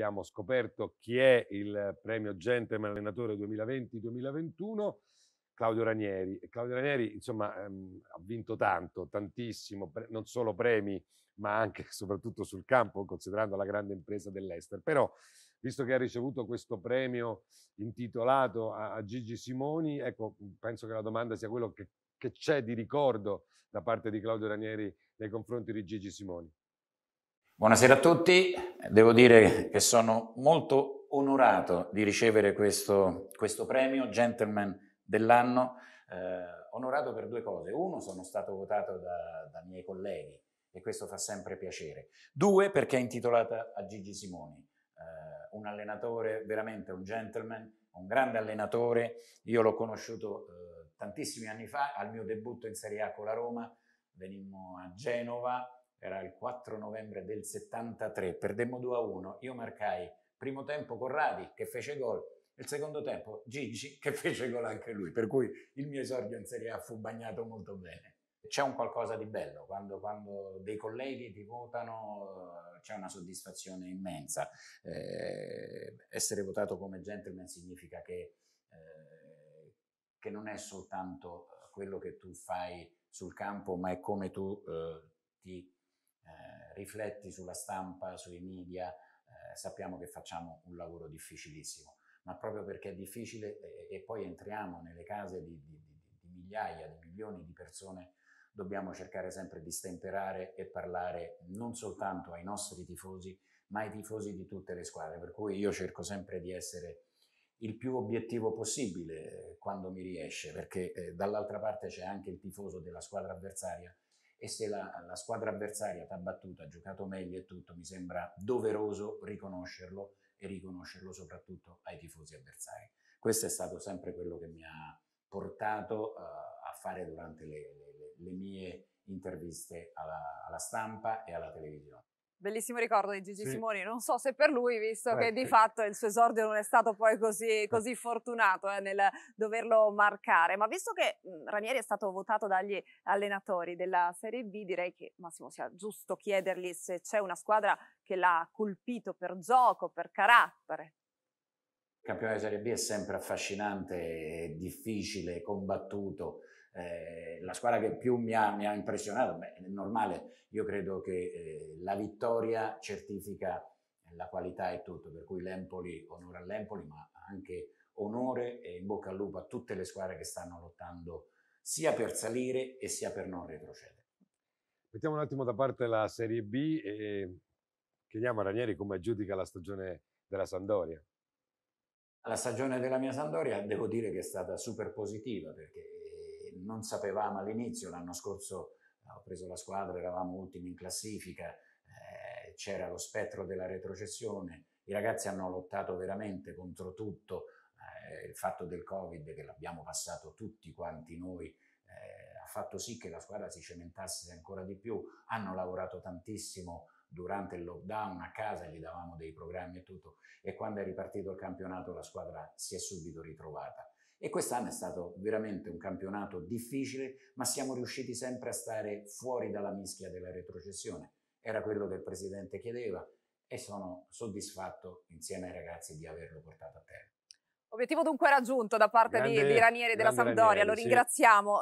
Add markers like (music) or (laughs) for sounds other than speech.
abbiamo scoperto chi è il premio Gentleman Allenatore 2020-2021, Claudio Ranieri. Claudio Ranieri, insomma, ehm, ha vinto tanto, tantissimo, non solo premi, ma anche e (laughs) soprattutto sul campo, considerando la grande impresa dell'Ester. Però, visto che ha ricevuto questo premio intitolato a, a Gigi Simoni, ecco, penso che la domanda sia quello che, che c'è di ricordo da parte di Claudio Ranieri nei confronti di Gigi Simoni. Buonasera a tutti, devo dire che sono molto onorato di ricevere questo, questo premio Gentleman dell'anno, eh, onorato per due cose. Uno, sono stato votato da, da miei colleghi e questo fa sempre piacere. Due, perché è intitolata a Gigi Simoni, eh, un allenatore veramente un gentleman, un grande allenatore. Io l'ho conosciuto eh, tantissimi anni fa al mio debutto in Serie A con la Roma, venimmo a Genova era il 4 novembre del 73, perdemmo 2 a 1, io marcai primo tempo Corradi che fece gol, il secondo tempo Gigi che (laughs) fece gol anche lui, per cui il mio esordio in Serie A fu bagnato molto bene. C'è un qualcosa di bello quando, quando dei colleghi ti votano, eh, c'è una soddisfazione immensa. Eh, essere votato come gentleman significa che, eh, che, non è soltanto eh, quello che tu fai sul campo, ma è come tu eh, ti rifletti sulla stampa, sui media, eh, sappiamo che facciamo un lavoro difficilissimo, ma proprio perché è difficile e, e poi entriamo nelle case di, di, di, di, migliaia, di milioni di persone, dobbiamo cercare sempre di stemperare e parlare non soltanto ai nostri tifosi, ma ai tifosi di tutte le squadre, per cui io cerco sempre di essere il più obiettivo possibile eh, quando mi riesce, perché eh, dall'altra parte c'è anche il tifoso della squadra avversaria e se la, la squadra avversaria ti ha battuto, ha giocato meglio e tutto, mi sembra doveroso riconoscerlo e riconoscerlo soprattutto ai tifosi avversari. Questo è stato sempre quello che mi ha portato uh, a fare durante le, le, le mie interviste alla, alla stampa e alla televisione bellissimo ricordo di Gigi sì. Simoni, non so se per lui, visto eh, che di eh. fatto il suo esordio non è stato poi così, così fortunato eh, nel doverlo marcare, ma visto che mhmm, Ranieri è stato votato dagli allenatori della Serie B, direi che Massimo sia giusto chiedergli se c'è una squadra che l'ha colpito per gioco, per carattere. Il campione di Serie B è sempre affascinante, difficile, combattuto eh, la squadra che più mi ha, mi ha impressionato, beh, è normale, io credo che eh, la vittoria certifica la qualità e tutto, per cui l'Empoli, onore all'Empoli, ma anche onore e in bocca al lupo a tutte le squadre che stanno lottando sia per salire e sia per non retrocedere. Mettiamo un attimo da parte la Serie B e chiediamo a Ranieri come giudica la stagione della Sandoria. La stagione della mia Sandoria devo dire che è stata super positiva perché non sapevamo all'inizio, l'anno scorso eh, ho preso la squadra, eravamo ultimi in classifica, eh, c'era lo spettro della retrocessione, i ragazzi hanno lottato veramente contro tutto, eh, il fatto del Covid che l'abbiamo passato tutti quanti noi eh, ha fatto sì che la squadra si cementasse ancora di più, hanno lavorato tantissimo durante il lockdown a casa, gli davamo dei programmi e tutto e quando è ripartito il campionato la squadra si è subito ritrovata. E quest'anno è stato veramente un campionato difficile, ma siamo riusciti sempre a stare fuori dalla mischia della retrocessione. Era quello che il presidente chiedeva e sono soddisfatto insieme ai ragazzi di averlo portato a terra. Obiettivo dunque raggiunto da parte grande, di, di Ranieri della Sampdoria, Ranieri, lo ringraziamo. Sì.